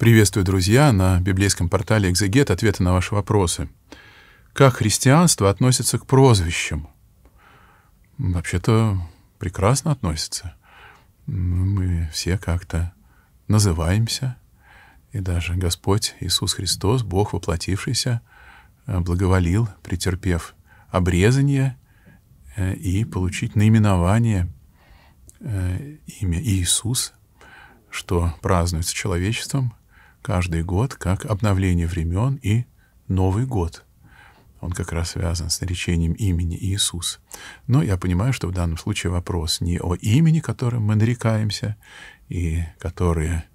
Приветствую, друзья, на библейском портале «Экзегет» ответы на ваши вопросы. Как христианство относится к прозвищам? Вообще-то прекрасно относится. Мы все как-то называемся, и даже Господь Иисус Христос, Бог воплотившийся, э, благоволил, претерпев обрезание э, и получить наименование э, имя Иисус, что празднуется человечеством – каждый год как обновление времен и Новый год. Он как раз связан с наречением имени Иисус. Но я понимаю, что в данном случае вопрос не о имени, которым мы нарекаемся, и которое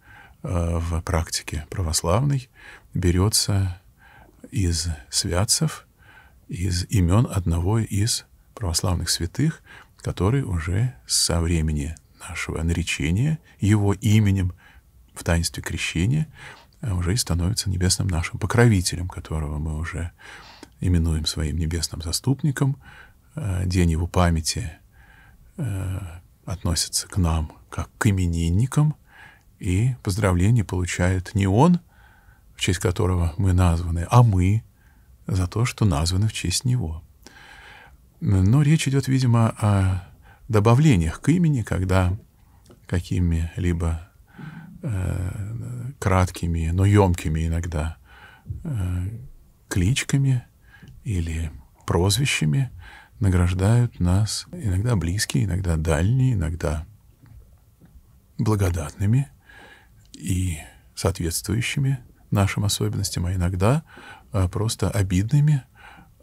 э, в практике православной берется из святцев, из имен одного из православных святых, который уже со времени нашего наречения его именем в таинстве крещения а уже и становится небесным нашим покровителем, которого мы уже именуем своим небесным заступником. А, день его памяти а, относится к нам как к именинникам, и поздравление получает не он, в честь которого мы названы, а мы за то, что названы в честь него. Но речь идет, видимо, о добавлениях к имени, когда какими-либо э, краткими, но емкими иногда э, кличками или прозвищами награждают нас иногда близкие, иногда дальние, иногда благодатными и соответствующими нашим особенностям, а иногда э, просто обидными,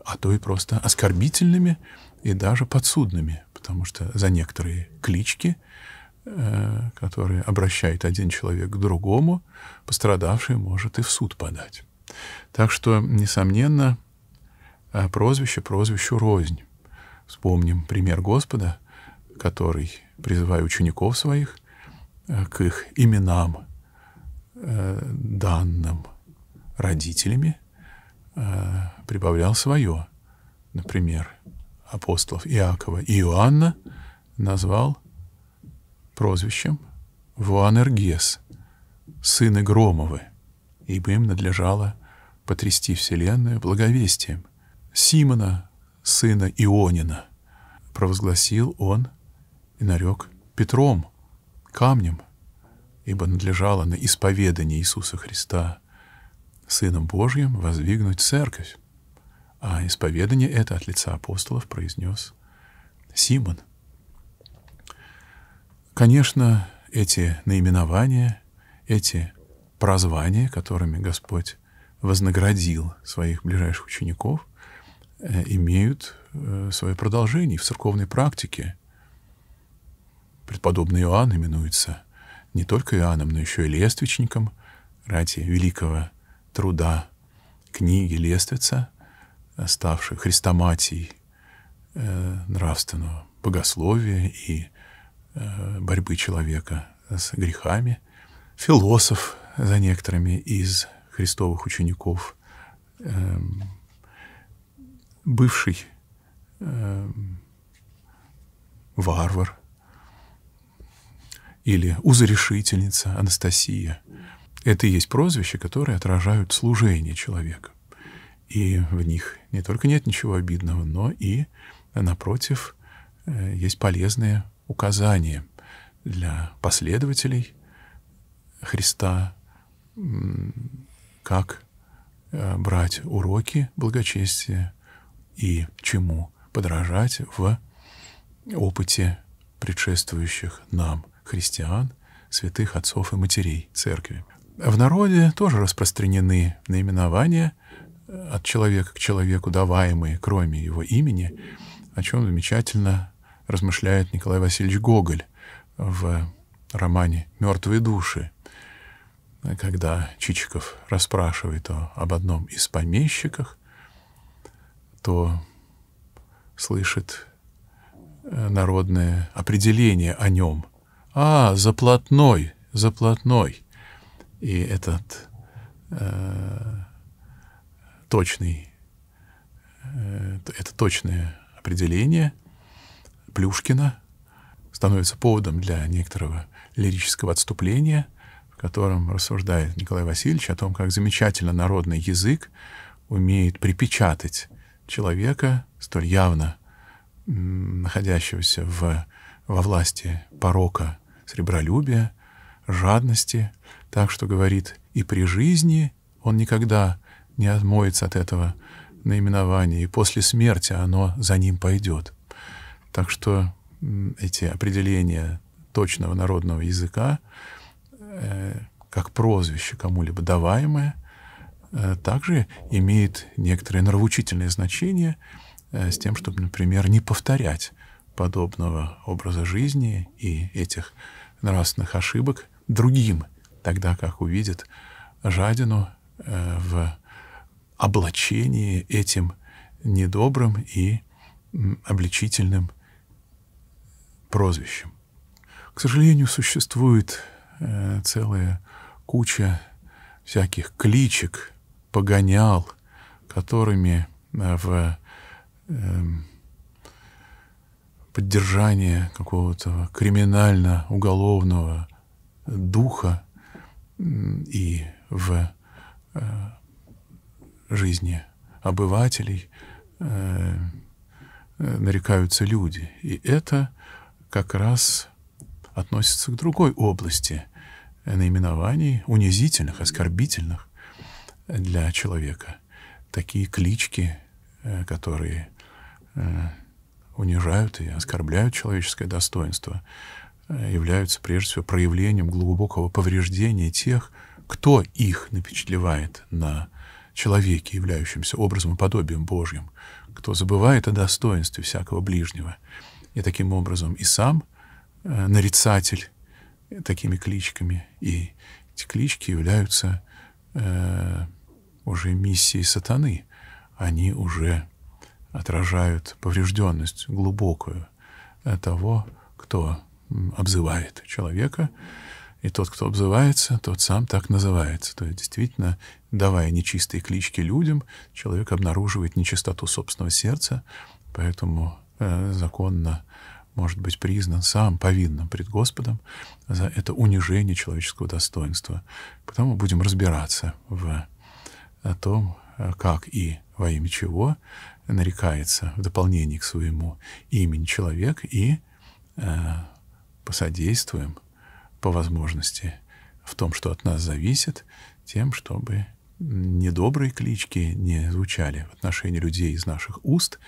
а то и просто оскорбительными и даже подсудными, потому что за некоторые клички Э, который обращает один человек к другому, пострадавший может и в суд подать. Так что, несомненно, э, прозвище прозвищу рознь. Вспомним пример Господа, который, призывая учеников своих э, к их именам, данным родителями, прибавлял свое. Например, апостолов Иакова и Иоанна назвал прозвищем Вуанергес, сыны Громовы, ибо им надлежало потрясти вселенную благовестием. Симона, сына Ионина, провозгласил он и нарек Петром, камнем, ибо надлежало на исповедание Иисуса Христа, Сыном Божьим, воздвигнуть церковь. А исповедание это от лица апостолов произнес Симон – Конечно, эти наименования, эти прозвания, которыми Господь вознаградил своих ближайших учеников, э, имеют э, свое продолжение в церковной практике. Предподобный Иоанн именуется не только Иоанном, но еще и лествичником ради великого труда книги Лествица, э, ставшей хрестоматией нравственного богословия и Э, борьбы человека с грехами, философ за некоторыми из христовых учеников, эм, бывший эм, варвар или узорешительница Анастасия. Это и есть прозвища, которые отражают служение человека. И в них не только нет ничего обидного, но и, напротив, э, есть полезные указанием для последователей Христа, как э, брать уроки благочестия и чему подражать в опыте предшествующих нам христиан, святых отцов и матерей церкви. В народе тоже распространены наименования э, от человека к человеку, даваемые, кроме его имени, о чем замечательно размышляет Николай Васильевич Гоголь в романе «Мертвые души», когда Чичиков расспрашивает о, об одном из помещиках, то слышит э, народное определение о нем. «А, заплатной, заплатной!» И этот э, точный, э, это точное определение Плюшкина становится поводом для некоторого лирического отступления, в котором рассуждает Николай Васильевич о том, как замечательно народный язык умеет припечатать человека, столь явно находящегося в, во власти порока сребролюбия, жадности, так что говорит и при жизни он никогда не отмоется от этого наименования, и после смерти оно за ним пойдет. Так что эти определения точного народного языка, э, как прозвище кому-либо даваемое, э, также имеет некоторое нравоучительное значение э, с тем, чтобы, например, не повторять подобного образа жизни и этих нравственных ошибок другим, тогда как увидят жадину в облачении этим недобрым и м, обличительным прозвищем. К сожалению, существует э, целая куча всяких кличек, погонял, которыми э, в э, поддержание какого-то криминально-уголовного духа и в э, жизни обывателей э, э нарекаются люди. И это как раз относится к другой области наименований, унизительных, оскорбительных для человека. Такие клички, э, которые э, унижают и оскорбляют человеческое достоинство, э, являются прежде всего проявлением глубокого повреждения тех, кто их напечатлевает на человеке, являющемся образом и подобием Божьим, кто забывает о достоинстве всякого ближнего, и таким образом и сам э, нарицатель такими кличками, и эти клички являются э, уже миссией сатаны. Они уже отражают поврежденность глубокую э, того, кто обзывает человека. И тот, кто обзывается, тот сам так называется. То есть действительно, давая нечистые клички людям, человек обнаруживает нечистоту собственного сердца, поэтому Э, законно может быть признан сам повинным пред Господом за это унижение человеческого достоинства. Потому будем разбираться в э, том, э, как и во имя чего нарекается в дополнение к своему имени человек и э, посодействуем по возможности в том, что от нас зависит, тем, чтобы недобрые клички не звучали в отношении людей из наших уст,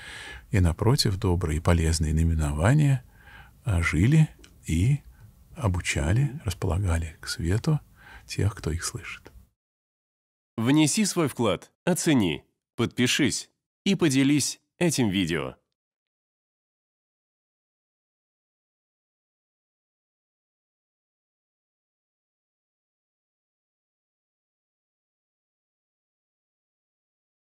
и, напротив, добрые и полезные наименования а, жили и обучали, располагали к свету тех, кто их слышит. Внеси свой вклад, оцени, подпишись и поделись этим видео.